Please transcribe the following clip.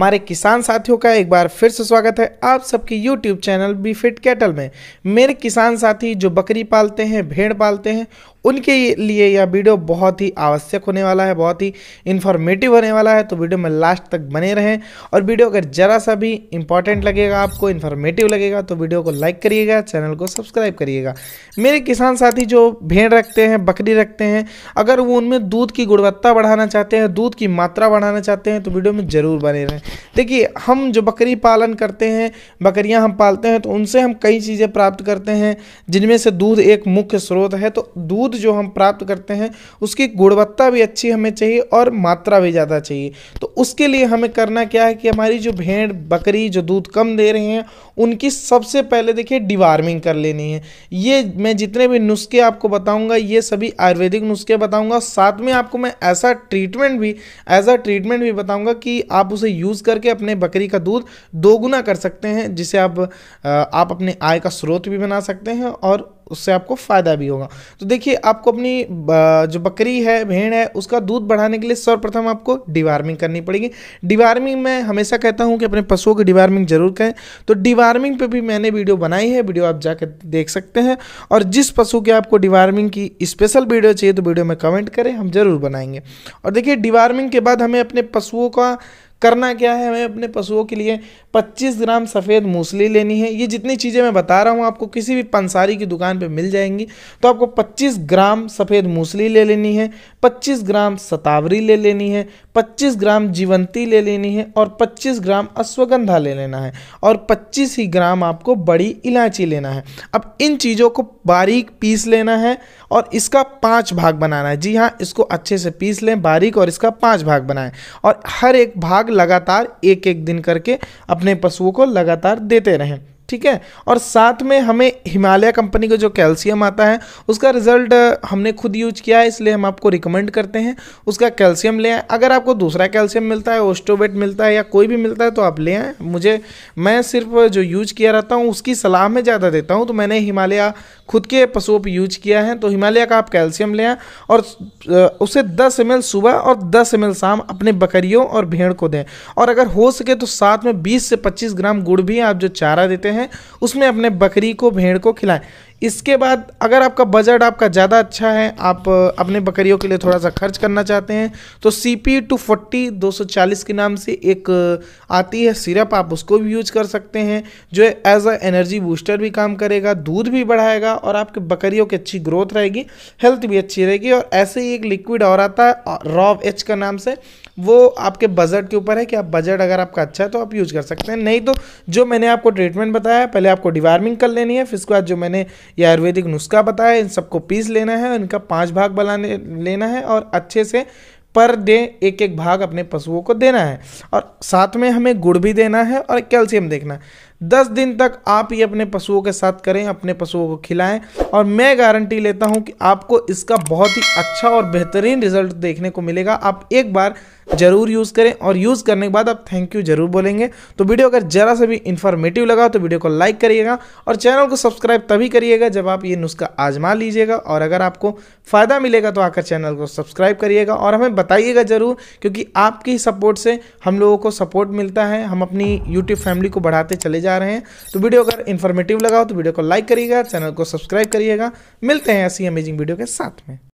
हमारे किसान साथियों का एक बार फिर से स्वागत है आप सबके YouTube channel be fit cattle में मेरे किसान साथी जो बकरी पालते हैं भेड़ पालते हैं उनके लिए यह वीडियो बहुत ही आवश्यक होने वाला है बहुत ही इन्फॉर्मेटिव होने वाला है तो वीडियो में लास्ट तक बने रहें और वीडियो अगर जरा सा भी इंपॉर्टेंट लगेगा आपको इन्फॉर्मेटिव लगेगा तो वीडियो को लाइक करिएगा चैनल को सब्सक्राइब करिएगा मेरे किसान साथी जो भेड़ रखते हैं बकरी रखते हैं अगर वो उनमें दूध की गुणवत्ता बढ़ाना चाहते हैं दूध की मात्रा बढ़ाना चाहते हैं तो वीडियो में ज़रूर बने रहें देखिए हम जो बकरी पालन करते हैं बकरियां हम पालते हैं तो उनसे हम कई चीज़ें प्राप्त करते हैं जिनमें से दूध एक मुख्य स्रोत है तो दूध जो हम प्राप्त करते हैं उसकी गुणवत्ता भी अच्छी हमें चाहिए और मात्रा भी ज़्यादा चाहिए तो उसके लिए हमें करना क्या है कि हमारी जो भेड़ बकरी जो दूध कम दे रहे हैं उनकी सबसे पहले देखिए डिवार्मिंग कर लेनी है ये मैं जितने भी नुस्खे आपको बताऊंगा ये सभी आयुर्वेदिक नुस्खे बताऊंगा साथ में आपको मैं ऐसा ट्रीटमेंट भी ऐसा ट्रीटमेंट भी बताऊंगा कि आप उसे यूज़ यूज़ करके अपने बकरी का दूध दोगुना कर सकते हैं जिसे आप आप अपने आय का स्रोत भी बना सकते हैं और उससे आपको फ़ायदा भी होगा तो देखिए आपको अपनी जो बकरी है भेड़ है उसका दूध बढ़ाने के लिए सर्वप्रथम आपको डिवार्मिंग करनी पड़ेगी डिवार्मिंग मैं हमेशा कहता हूँ कि अपने पशुओं की डिवार्मिंग जरूर करें तो डिवार्मिंग पे भी मैंने वीडियो बनाई है वीडियो आप जाकर देख सकते हैं और जिस पशु के आपको डिवार्मिंग की स्पेशल वीडियो चाहिए तो वीडियो में कमेंट करें हम ज़रूर बनाएंगे और देखिए डिवार्मिंग के बाद हमें अपने पशुओं का करना क्या है हमें अपने पशुओं के लिए 25 ग्राम सफ़ेद मूसली लेनी है ये जितनी चीज़ें मैं बता रहा हूँ आपको किसी भी पंसारी की दुकान पे मिल जाएंगी तो आपको 25 ग्राम सफ़ेद मूसली ले लेनी है 25 ग्राम सतावरी ले लेनी है 25 ग्राम जीवंती ले लेनी है और 25 ग्राम अश्वगंधा ले लेना है और 25 ही ग्राम आपको बड़ी इलायची लेना है अब इन चीज़ों को बारीक पीस लेना है और इसका पाँच भाग बनाना है जी हाँ इसको अच्छे से पीस लें बारीक और इसका पाँच भाग बनाएं और हर एक भाग लगातार एक एक दिन करके अपने पशुओं को लगातार देते रहें ठीक है और साथ में हमें हिमालय कंपनी का जो कैल्शियम आता है उसका रिजल्ट हमने खुद यूज किया है इसलिए हम आपको रिकमेंड करते हैं उसका कैल्शियम ले आए अगर आपको दूसरा कैल्शियम मिलता है ओस्टोबेट मिलता है या कोई भी मिलता है तो आप ले आएँ मुझे मैं सिर्फ जो यूज किया रहता हूँ उसकी सलाह में ज़्यादा देता हूँ तो मैंने हिमालय खुद के पशुओं पर यूज किया है तो हिमालय का आप कैल्शियम ले आए और उसे दस एम सुबह और दस एम शाम अपने बकरियों और भेड़ को दें और अगर हो सके तो साथ में बीस से पच्चीस ग्राम गुड़ भी आप जो चारा देते हैं हैं उसमें अपने बकरी को भेड़ को खिलाएं इसके बाद अगर आपका बजट आपका ज़्यादा अच्छा है आप अपने बकरियों के लिए थोड़ा सा खर्च करना चाहते हैं तो सी पी टू फोर्टी दो सौ चालीस के नाम से एक आती है सिरप आप उसको भी यूज कर सकते हैं जो एज अ एनर्जी बूस्टर भी काम करेगा दूध भी बढ़ाएगा और आपके बकरियों की अच्छी ग्रोथ रहेगी हेल्थ भी अच्छी रहेगी और ऐसे ही एक लिक्विड और आता है रॉव एच का नाम से वो आपके बजट के ऊपर है कि आप बजट अगर आपका अच्छा है तो आप यूज कर सकते हैं नहीं तो जो मैंने आपको ट्रीटमेंट बताया पहले आपको डिवार्मिंग कर लेनी है फिर उसके बाद जो मैंने ये आयुर्वेदिक नुस्खा बताया इन सबको पीस लेना है इनका पाँच भाग बनाने लेना है और अच्छे से पर डे एक एक भाग अपने पशुओं को देना है और साथ में हमें गुड़ भी देना है और कैल्शियम देखना है दस दिन तक आप ये अपने पशुओं के साथ करें अपने पशुओं को खिलाएं और मैं गारंटी लेता हूं कि आपको इसका बहुत ही अच्छा और बेहतरीन रिजल्ट देखने को मिलेगा आप एक बार जरूर यूज़ करें और यूज़ करने के बाद आप थैंक यू जरूर बोलेंगे तो वीडियो अगर जरा सा भी इन्फॉर्मेटिव लगा तो वीडियो को लाइक करिएगा और चैनल को सब्सक्राइब तभी करिएगा जब आप ये नुस्खा आजमा लीजिएगा और अगर आपको फ़ायदा मिलेगा तो आकर चैनल को सब्सक्राइब करिएगा और हमें बताइएगा ज़रूर क्योंकि आपकी सपोर्ट से हम लोगों को सपोर्ट मिलता है हम अपनी यूट्यूब फैमिली को बढ़ाते चले जाए जा रहे हैं तो वीडियो अगर इन्फॉर्मेटिव लगा हो तो वीडियो को लाइक करिएगा चैनल को सब्सक्राइब करिएगा मिलते हैं ऐसी अमेजिंग वीडियो के साथ में